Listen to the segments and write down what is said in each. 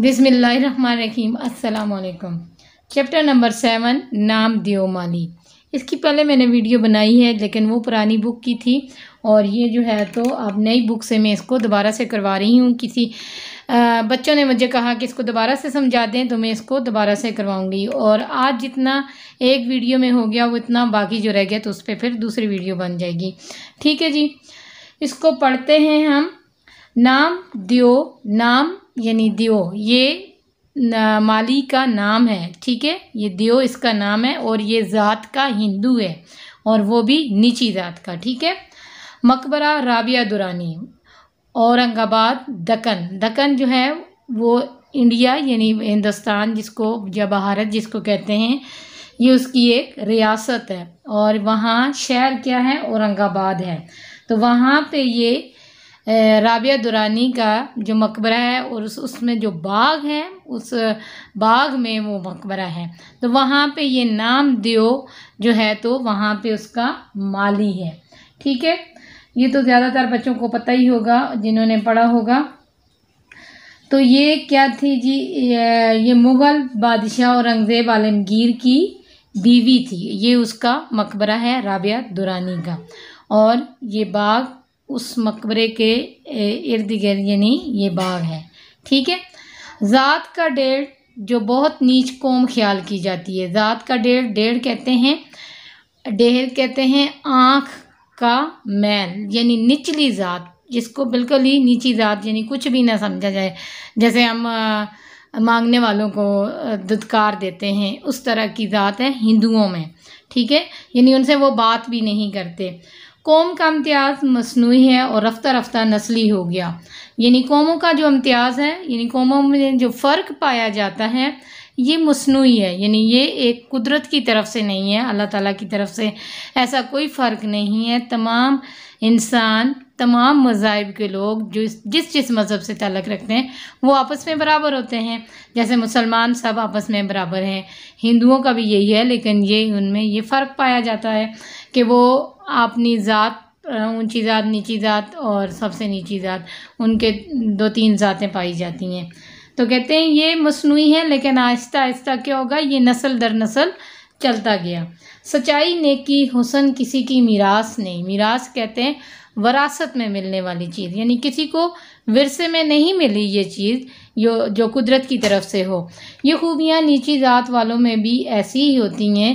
बिसमीम अल्लाम chapter number seven नाम दियो माली इसकी पहले मैंने वीडियो बनाई है लेकिन वो पुरानी बुक की थी और ये जो है तो अब नई बुक से मैं इसको दोबारा से करवा रही हूँ किसी आ, बच्चों ने मुझे कहा कि इसको दोबारा से समझा दें तो मैं इसको दोबारा से करवाऊँगी और आज जितना एक वीडियो में हो गया वो इतना बाकी जो रह गया तो उस पर फिर दूसरी वीडियो बन जाएगी ठीक है जी इसको पढ़ते हैं हम नाम दियो नाम यानी दियो ये माली का नाम है ठीक है ये दियो इसका नाम है और ये ज़ात का हिंदू है और वो भी नीची ज़ात का ठीक है मकबरा राबिया दुरानी औरंगाबाद दक्कन दक्कन जो है वो इंडिया यानी हिंदुस्तान जिसको या भारत जिसको कहते हैं ये उसकी एक रियासत है और वहाँ शहर क्या है औरंगाबाद है तो वहाँ पे ये राबिया दुरानी का जो मकबरा है और उस उसमें जो बाग है उस बाग में वो मकबरा है तो वहाँ पे ये नाम दियो जो है तो वहाँ पे उसका माली है ठीक है ये तो ज़्यादातर बच्चों को पता ही होगा जिन्होंने पढ़ा होगा तो ये क्या थी जी ये मुग़ल बादशाह औरंगज़ेब आलमगीर की बीवी थी ये उसका मकबरा है राबिया दुरानी का और ये बाग उस मकबरे के इर्द गिर्द यानी ये बाग है ठीक है ज़ात का डेढ़ जो बहुत नीच कौम ख्याल की जाती है ज़ात का डेढ़ डेढ़ कहते हैं डेहर कहते हैं आँख का मैल यानी निचली ज़ात जिसको बिल्कुल ही नीची ज़ात यानी कुछ भी ना समझा जाए जैसे हम मांगने वालों को दुदकार देते हैं उस तरह की ज़ात है हिंदुओं में ठीक है यानी उनसे वो बात भी नहीं करते कौम का इम्तियाज़ मसनू है और रफ्ता रफ्ता नस्ली हो गया यानी कौमों का जो इम्तियाज़ है यानी कौमों में जो फ़र्क पाया जाता है ये मसनू है यानी ये एक कुदरत की तरफ से नहीं है अल्लाह ताला की तरफ से ऐसा कोई फ़र्क नहीं है तमाम इंसान तमाम मज़ाहब के लोग जो जिस जिस मज़हब से तलक रखते हैं वो आपस में बराबर होते हैं जैसे मुसलमान सब आपस में बराबर हैं हिंदुओं का भी यही है लेकिन ये उनमें ये फ़र्क पाया जाता है कि वो अपनी ज़ात ऊंची ज़ात नीची ज़ात और सबसे नीची ज़ात उनके दो तीन ज़ातें पाई जाती हैं तो कहते हैं ये मसनू है लेकिन आहिस्ता आहिस्ता क्या होगा ये नस्ल दर नस्ल चलता गया सच्चाई नेकी हुसन किसी की मीरास नहीं मीरास कहते हैं वरासत में मिलने वाली चीज़ यानी किसी को विरसे में नहीं मिली ये चीज़ जो जो कुदरत की तरफ से हो ये खूबियाँ नीची ज़ात वालों में भी ऐसी ही होती हैं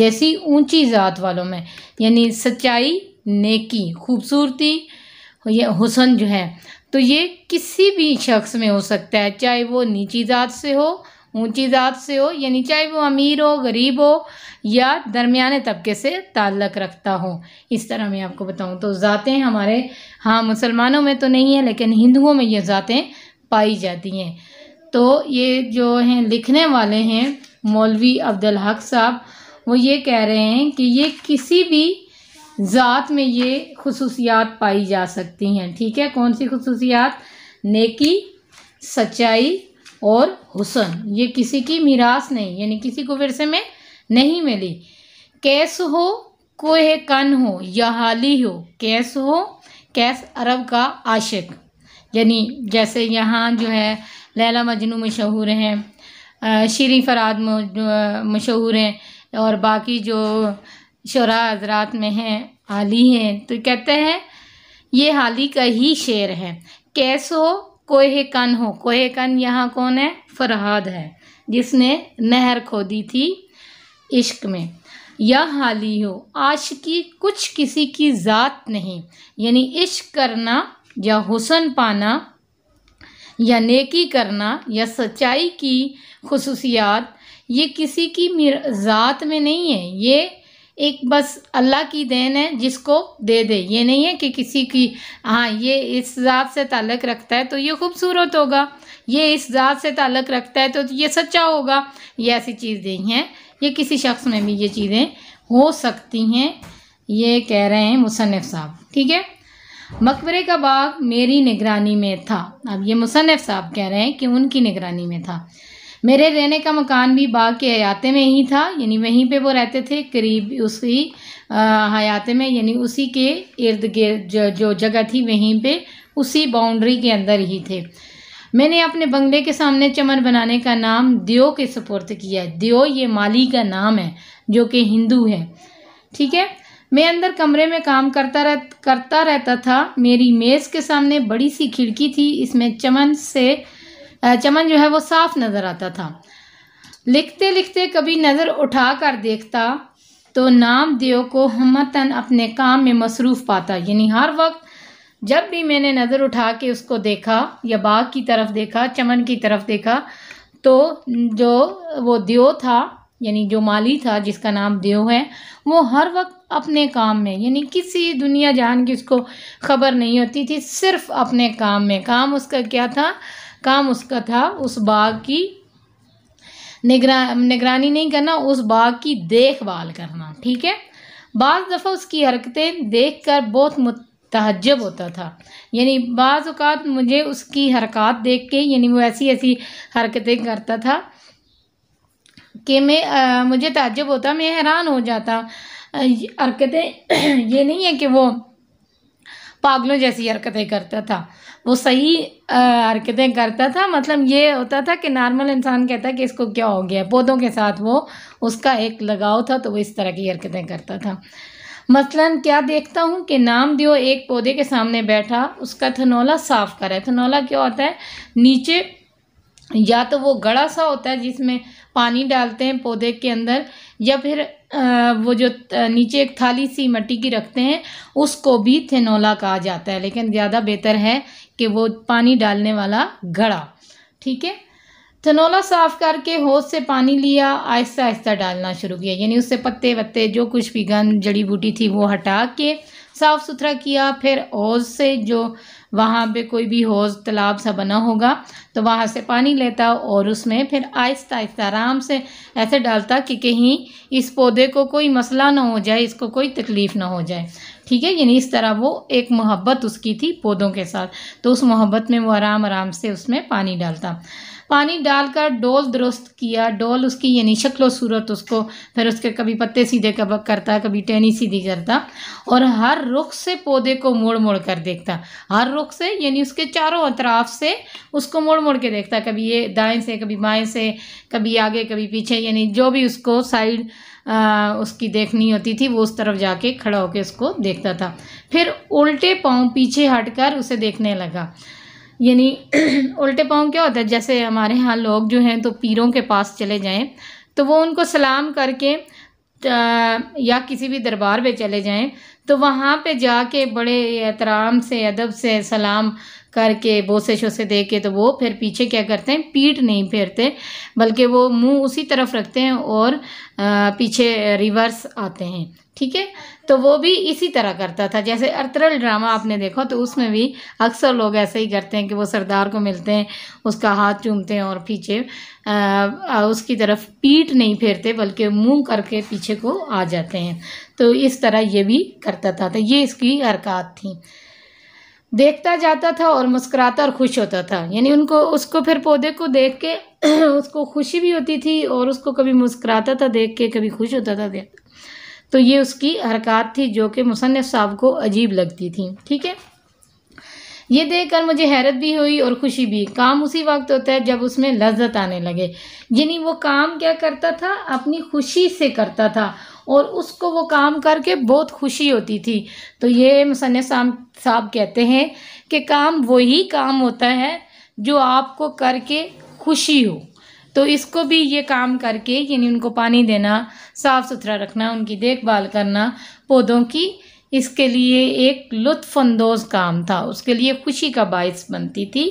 जैसी ऊंची ज़ात वालों में यानी सच्चाई नेकी खूबसूरती ये हुसन जो है तो ये किसी भी शख्स में हो सकता है चाहे वो नीची ज़ात से हो ऊंची ज़ात से हो यानी चाहे वो अमीर हो गरीब हो या दरमियाने तबके से ताल्लक़ रखता हो इस तरह मैं आपको बताऊं तो ज़ातें हमारे हाँ मुसलमानों में तो नहीं है लेकिन हिंदुओं में ये ज़ातें पाई जाती हैं तो ये जो हैं लिखने वाले हैं मौलवी अब्दुल हक साहब वो ये कह रहे हैं कि ये किसी भी ज़ात में ये खसूसियात पाई जा सकती हैं ठीक है कौन सी खसूसियात नेकी सच्चाई और हुसन ये किसी की मीरास नहीं यानी किसी को विरसे में नहीं मिली कैस हो कोहे कन हो या हाली हो कैस हो कैस अरब का आशिक यानी जैसे यहाँ जो है लैला मजनू मशहूर हैं शीरी फराद मशहूर हैं और बाकी जो शरा हजरात में हैं आली हैं तो कहते हैं ये हाली का ही शेर है कैस हो કોયે કન હો કોયે કન યહા કોને ફરાહાદ હૈ જિસને નહેર ખોદી થી ઇશ્ક મે યહ હાલી હો આશકી કુછ કિસી કી જાત નહીં યાની ઇશ્ક કરના યા હુસન પાના યા નયકી કરના યા સચાઈ કી ખુસૂસિયાત યે કિસી કી મિર્ઝાત મે નહીં હૈ યે एक बस अल्लाह की देन है जिसको दे दे ये नहीं है कि किसी की हाँ ये इस ज़ात से ताल्लक़ रखता है तो ये खूबसूरत होगा ये इस ज़ात से ताल्लक़ रखता है तो ये सच्चा होगा ये ऐसी चीज़ नहीं है ये किसी शख्स में भी ये चीज़ें हो सकती हैं ये कह रहे हैं मुसनफ़ साहब ठीक है मकबरे का बाग मेरी निगरानी में था अब ये मुसनफ़ साहब कह रहे हैं कि उनकी निगरानी में था मेरे रहने का मकान भी बाग के हयाते में ही था यानी वहीं पे वो रहते थे करीब उसी हयाते में यानी उसी के इर्द गिर्द जो, जो जगह थी वहीं पे उसी बाउंड्री के अंदर ही थे मैंने अपने बंगले के सामने चमन बनाने का नाम दियो के सपोर्ट किया है दियो ये माली का नाम है जो कि हिंदू है ठीक है मैं अंदर कमरे में काम करता रह करता रहता था मेरी मेज़ के सामने बड़ी सी खिड़की थी इसमें चमन से चमन जो है वो साफ नज़र आता था लिखते लिखते कभी नज़र उठा कर देखता तो नाम देव को हमतन अपने काम में मसरूफ़ पाता यानी हर वक्त जब भी मैंने नज़र उठा के उसको देखा या बाग की तरफ देखा चमन की तरफ देखा तो जो वो देव था यानी जो माली था जिसका नाम देव है वो हर वक्त अपने काम में यानी किसी दुनिया जान की उसको खबर नहीं होती थी सिर्फ अपने काम में काम उसका क्या था काम उसका था उस बाग की निगरा निगरानी नहीं करना उस बाग की देखभाल करना ठीक है बाज़ दफ़ा उसकी हरकतें देख कर बहुत तहजब होता था यानी बाज़ अवत मुझे उसकी हरकत देख के यानी वो ऐसी ऐसी हरकतें करता था कि मैं आ, मुझे तजब होता मैं हैरान हो जाता हरकतें ये नहीं है कि वो पागलों जैसी हरकतें करता था वो सही हरकतें करता था मतलब ये होता था कि नॉर्मल इंसान कहता है कि इसको क्या हो गया पौधों के साथ वो उसका एक लगाव था तो वो इस तरह की हरकतें करता था मसलन क्या देखता हूँ कि नाम दियो एक पौधे के सामने बैठा उसका थनौला साफ़ करे थनौला क्या होता है नीचे या तो वो गड़ा सा होता है जिसमें पानी डालते हैं पौधे के अंदर या फिर वो जो नीचे एक थाली सी मट्टी की रखते हैं उसको भी थेनोला कहा जाता है लेकिन ज़्यादा बेहतर है कि वो पानी डालने वाला घड़ा ठीक है थनोला साफ़ करके होश से पानी लिया आहिस्ता आहिस्ता डालना शुरू किया यानी उससे पत्ते वत्ते जो कुछ भी गंद जड़ी बूटी थी वो हटा के साफ़ सुथरा किया फिर होज से जो वहाँ पे कोई भी होज तालाब सा बना होगा तो वहाँ से पानी लेता और उसमें फिर आहिस्ता आहिस्ता आराम से ऐसे डालता कि कहीं इस पौधे को कोई मसला ना हो जाए इसको कोई तकलीफ़ ना हो जाए ठीक है यानी इस तरह वो एक मोहब्बत उसकी थी पौधों के साथ तो उस मोहब्बत में वो आराम आराम से उसमें पानी डालता पानी डालकर डोल दुरुस्त किया डोल उसकी यानी शक्ल सूरत उसको फिर उसके कभी पत्ते सीधे कब करता कभी टहनी सीधी करता और हर रुख से पौधे को मोड़ मोड़ कर देखता हर रुख से यानी उसके चारों अतराफ से उसको मोड़ मोड़ के देखता कभी ये दाएँ से कभी बाएँ से कभी आगे कभी पीछे यानी जो भी उसको साइड उसकी देखनी होती थी वो उस तरफ जाके खड़ा होकर उसको देखता था फिर उल्टे पाँव पीछे हटकर उसे देखने लगा यानी उल्टे पाँव क्या होता है जैसे हमारे यहाँ लोग जो हैं तो पीरों के पास चले जाएं तो वो उनको सलाम करके या किसी भी दरबार पे चले जाएं तो वहाँ पे जाके बड़े एहतराम से अदब से सलाम करके बोसे शोसे दे के तो वो फिर पीछे क्या करते हैं पीठ नहीं फेरते बल्कि वो मुंह उसी तरफ रखते हैं और पीछे रिवर्स आते हैं ठीक है तो वो भी इसी तरह करता था जैसे अर्तरल ड्रामा आपने देखा तो उसमें भी अक्सर लोग ऐसे ही करते हैं कि वो सरदार को मिलते हैं उसका हाथ चूमते हैं और पीछे आ, उसकी तरफ पीठ नहीं फेरते बल्कि मुंह करके पीछे को आ जाते हैं तो इस तरह ये भी करता था तो ये इसकी हरकत थी देखता जाता था और मुस्कुराता और खुश होता था यानी उनको उसको फिर पौधे को देख के उसको खुशी भी होती थी और उसको कभी मुस्कुराता था देख के कभी खुश होता था देख तो ये उसकी हरकत थी जो कि मुसनफ़ साहब को अजीब लगती थी ठीक है ये देखकर मुझे हैरत भी हुई और खुशी भी काम उसी वक्त होता है जब उसमें लज्जत आने लगे यानी वो काम क्या करता था अपनी खुशी से करता था और उसको वो काम करके बहुत खुशी होती थी तो ये मुसनफ़ साहब कहते हैं कि काम वही काम होता है जो आपको करके खुशी हो तो इसको भी ये काम करके यानी उनको पानी देना साफ़ सुथरा रखना उनकी देखभाल करना पौधों की इसके लिए एक लुत्फानंदोज़ काम था उसके लिए खुशी का बायस बनती थी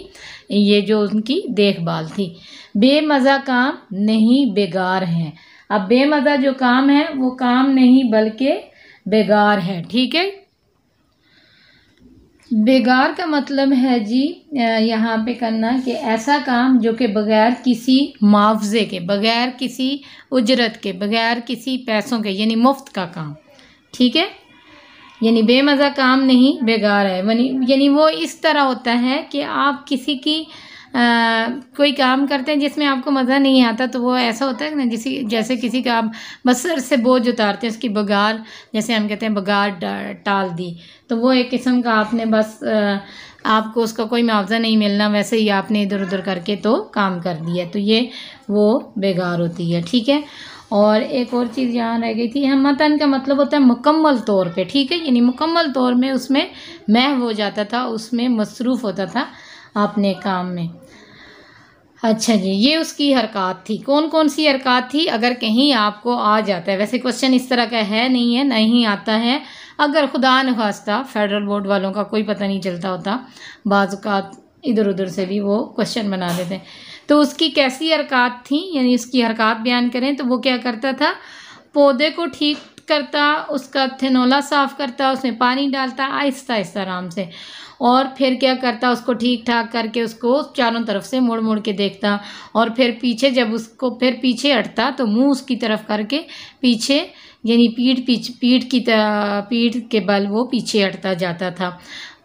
ये जो उनकी देखभाल थी बेमज़ा काम नहीं बेगार हैं अब बेमज़ा जो काम है वो काम नहीं बल्कि बेगार है ठीक है बेगार का मतलब है जी यहाँ पे करना कि ऐसा काम जो कि बग़ैर किसी मुआवजे के बग़ैर किसी उजरत के बग़ैर किसी पैसों के यानी मुफ्त का काम ठीक है यानी बेमज़ा काम नहीं बेगार है यानी वो इस तरह होता है कि आप किसी की आ, कोई काम करते हैं जिसमें आपको मज़ा नहीं आता तो वो ऐसा होता है ना जिस जैसे किसी का आप बस सर से बोझ उतारते हैं उसकी बगार जैसे हम कहते हैं बगार टाल दी तो वो एक किस्म का आपने बस आ, आपको उसका कोई मुआवजा नहीं मिलना वैसे ही आपने इधर उधर करके तो काम कर दिया तो ये वो बेकार होती है ठीक है और एक और चीज़ यहाँ रह गई थी हमतन का मतलब होता है मुकम्मल तौर पे ठीक है यानी मुकम्मल तौर में उसमें महव हो जाता था उसमें मसरूफ़ होता था अपने काम में अच्छा जी ये उसकी हरकत थी कौन कौन सी हरकत थी अगर कहीं आपको आ जाता है वैसे क्वेश्चन इस तरह का है नहीं है नहीं आता है अगर खुदा नखास्ता फेडरल बोर्ड वालों का कोई पता नहीं चलता होता बाज़ात इधर उधर से भी वो क्वेश्चन बना देते हैं तो उसकी कैसी हरकत थी यानी उसकी हरकत बयान करें तो वो क्या करता था पौधे को ठीक करता उसका थिनोला साफ़ करता उसमें पानी डालता आहिस्ता आहिस्ता आराम से और फिर क्या करता उसको ठीक ठाक करके उसको चारों तरफ से मुड़ मुड़ के देखता और फिर पीछे जब उसको फिर पीछे हटता तो मुंह उसकी तरफ करके पीछे यानी पीठ पीछ पीठ की पीठ के बल वो पीछे हटता जाता था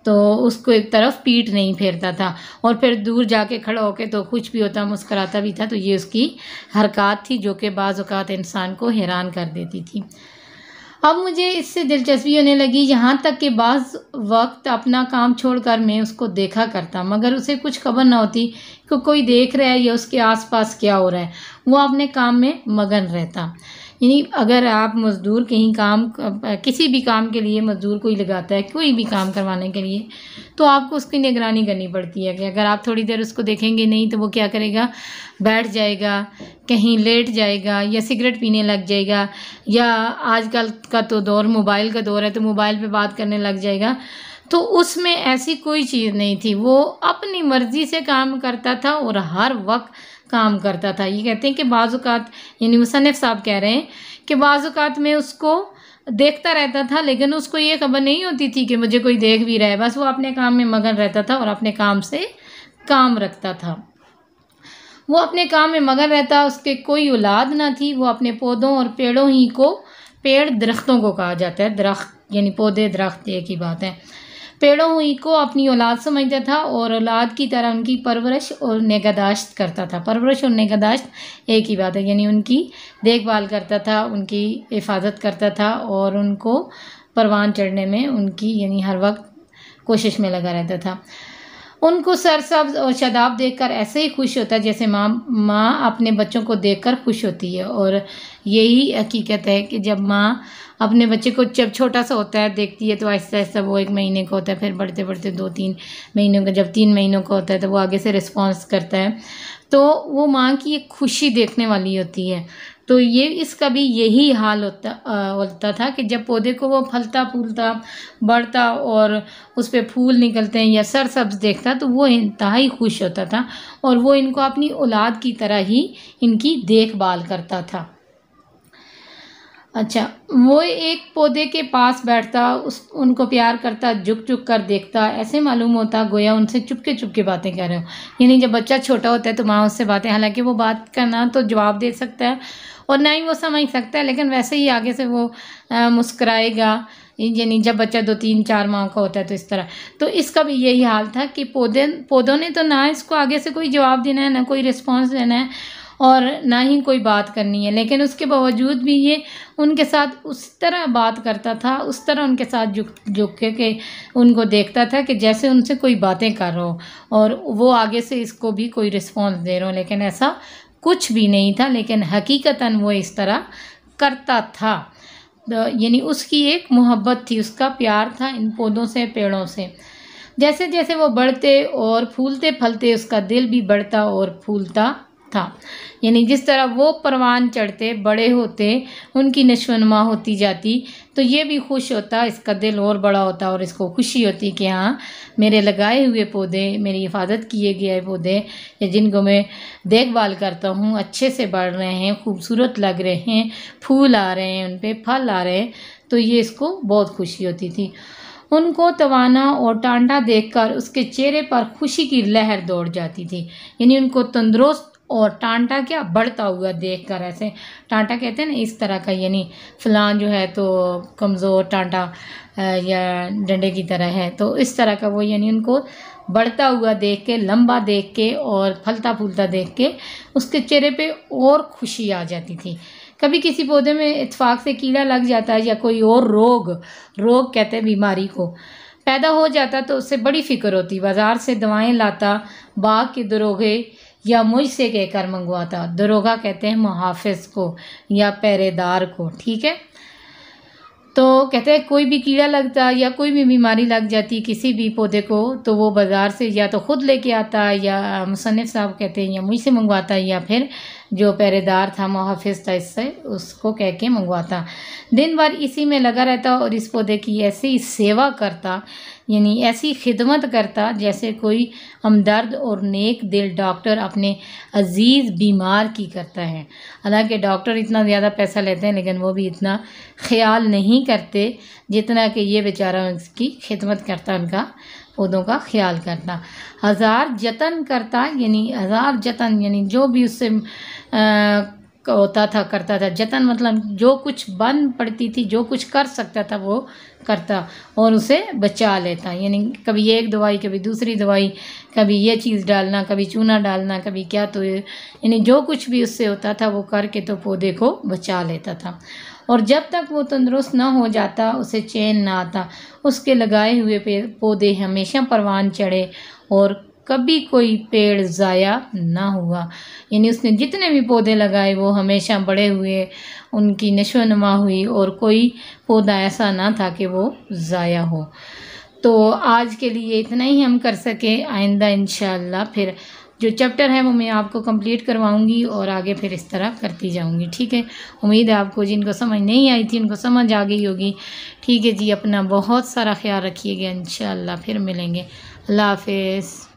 तो उसको एक तरफ पीठ नहीं फेरता था और फिर दूर जाके खड़ा होके तो कुछ भी होता मुस्कराता भी था तो ये उसकी हरकत थी जो कि बाज़ात इंसान को हैरान कर देती थी अब मुझे इससे दिलचस्पी होने लगी यहाँ तक कि बाज़ वक्त अपना काम छोड़कर मैं उसको देखा करता मगर उसे कुछ खबर ना होती कि कोई देख रहा है या उसके आसपास क्या हो रहा है वो अपने काम में मगन रहता यानी अगर आप मज़दूर कहीं काम किसी भी काम के लिए मज़दूर कोई लगाता है कोई भी काम करवाने के लिए तो आपको उसकी निगरानी करनी पड़ती है कि अगर आप थोड़ी देर उसको देखेंगे नहीं तो वो क्या करेगा बैठ जाएगा कहीं लेट जाएगा या सिगरेट पीने लग जाएगा या आजकल का तो दौर मोबाइल का दौर है तो मोबाइल पर बात करने लग जाएगा तो उसमें ऐसी कोई चीज़ नहीं थी वो अपनी मर्ज़ी से काम करता था और हर वक्त काम करता था ये कहते हैं कि बाज़ात यानी मुसनफ़ साहब कह रहे हैं कि बाज़ात में उसको देखता रहता था लेकिन उसको ये खबर नहीं होती थी कि मुझे कोई देख भी रहा है बस वो अपने काम में मगन रहता था और अपने काम से काम रखता था वो अपने काम में मगन रहता उसके कोई औलाद ना थी वो अपने पौधों और पेड़ों ही को पेड़ दरख्तों को कहा जाता है दरख्त यानी पौधे दरख्त एक ही बात है पेड़ों को अपनी औलाद समझता था और औलाद की तरह उनकी परवरिश और निगहदाश्त करता था परवरिश और निगहदाश्त एक ही बात है यानी उनकी देखभाल करता था उनकी हिफाजत करता था और उनको परवान चढ़ने में उनकी यानी हर वक्त कोशिश में लगा रहता था उनको सरसब्ज और शदाब देखकर ऐसे ही खुश होता है जैसे माँ माँ अपने बच्चों को देखकर खुश होती है और यही हकीकत है कि जब माँ अपने बच्चे को जब छोटा सा होता है देखती है तो आहिस्ता आहिस्ता वो एक महीने का होता है फिर बढ़ते बढ़ते दो तीन महीनों का जब तीन महीनों का होता है तो वो आगे से रिस्पॉन्स करता है तो वो माँ की एक खुशी देखने वाली होती है तो ये इसका भी यही हाल होता होता था कि जब पौधे को वो फलता फूलता बढ़ता और उस पर फूल निकलते हैं या सर सब्ज देखता तो वो इंतहाई खुश होता था और वो इनको अपनी औलाद की तरह ही इनकी देखभाल करता था अच्छा वो एक पौधे के पास बैठता उस उनको प्यार करता झुक झुक कर देखता ऐसे मालूम होता गोया उनसे चुपके चुपके बातें कर रहे हो यानी जब बच्चा छोटा होता है तो माँ उससे बातें हालांकि वो बात करना तो जवाब दे सकता है और ना ही वो समझ सकता है लेकिन वैसे ही आगे से वो मुस्कराएगा यानी जब बच्चा दो तीन चार माह का होता है तो इस तरह तो इसका भी यही हाल था कि पौधे पौधों ने तो ना इसको आगे से कोई जवाब देना है ना कोई रिस्पॉन्स देना है और ना ही कोई बात करनी है लेकिन उसके बावजूद भी ये उनके साथ उस तरह बात करता था उस तरह उनके साथ झुक झुक के, के उनको देखता था कि जैसे उनसे कोई बातें कर रहा हो और वो आगे से इसको भी कोई रिस्पॉन्स दे रहा हो लेकिन ऐसा कुछ भी नहीं था लेकिन हकीकता वो इस तरह करता था यानी उसकी एक मोहब्बत थी उसका प्यार था इन पौधों से पेड़ों से जैसे जैसे वो बढ़ते और फूलते फलते उसका दिल भी बढ़ता और फूलता था यानी जिस तरह वो परवान चढ़ते बड़े होते उनकी नशोनमा होती जाती तो ये भी खुश होता इसका दिल और बड़ा होता और इसको खुशी होती कि हाँ मेरे लगाए हुए पौधे मेरी हिफाजत किए गए पौधे या जिनको मैं देखभाल करता हूँ अच्छे से बढ़ रहे हैं खूबसूरत लग रहे हैं फूल आ रहे हैं उन पर फल आ रहे हैं तो ये इसको बहुत खुशी होती थी उनको तवाना और टांडा देखकर उसके चेहरे पर खुशी की लहर दौड़ जाती थी यानी उनको तंदुरुस्त और टांटा क्या बढ़ता हुआ देख कर ऐसे टांटा कहते हैं ना इस तरह का यानी फ़लान जो है तो कमज़ोर टांटा या डंडे की तरह है तो इस तरह का वो यानी उनको बढ़ता हुआ देख के लंबा देख के और फलता फूलता देख के उसके चेहरे पे और खुशी आ जाती थी कभी किसी पौधे में इतफाक़ से कीड़ा लग जाता है या कोई और रोग रोग कहते हैं बीमारी को पैदा हो जाता तो उससे बड़ी फ़िक्र होती बाज़ार से दवाएँ लाता बाग के दरोगे या मुझसे कहकर मंगवाता दरोगा कहते हैं मुहाफिज को या पहरेदार को ठीक है तो कहते हैं कोई भी कीड़ा लगता या कोई भी बीमारी लग जाती किसी भी पौधे को तो वो बाज़ार से या तो ख़ुद लेके आता या मुसनफ़ साहब कहते हैं या मुझसे मंगवाता या फिर जो पहरेदार था मुहाफ़ था इससे उसको कह के मंगवाता दिन भर इसी में लगा रहता और इस पौधे की ऐसी सेवा करता यानी ऐसी खिदमत करता जैसे कोई हमदर्द और नेक दिल डॉक्टर अपने अजीज़ बीमार की करता है हालांकि डॉक्टर इतना ज़्यादा पैसा लेते हैं लेकिन वो भी इतना ख्याल नहीं करते जितना कि ये बेचारा उसकी खिदमत करता उनका पौधों का ख्याल करना हज़ार जतन करता यानी हज़ार जतन यानी जो भी उससे आ, होता था करता था जतन मतलब जो कुछ बन पड़ती थी जो कुछ कर सकता था वो करता और उसे बचा लेता यानी कभी एक दवाई कभी दूसरी दवाई कभी ये चीज़ डालना कभी चूना डालना कभी क्या तो यानी जो कुछ भी उससे होता था वो करके तो पौधे को बचा लेता था और जब तक वो तंदुरुस्त ना हो जाता उसे चैन ना आता उसके लगाए हुए पौधे हमेशा परवान चढ़े और कभी कोई पेड़ ज़ाया ना हुआ यानी उसने जितने भी पौधे लगाए वो हमेशा बड़े हुए उनकी नशो नमा हुई और कोई पौधा ऐसा ना था कि वो ज़ाया हो तो आज के लिए इतना ही हम कर सके आइंदा इन फिर जो चैप्टर है वो मैं आपको कंप्लीट करवाऊंगी और आगे फिर इस तरह करती जाऊंगी ठीक है उम्मीद है आपको जिनको समझ नहीं आई थी उनको समझ आ गई होगी ठीक है जी अपना बहुत सारा ख्याल रखिएगा इन फिर मिलेंगे अल्लाह हाफ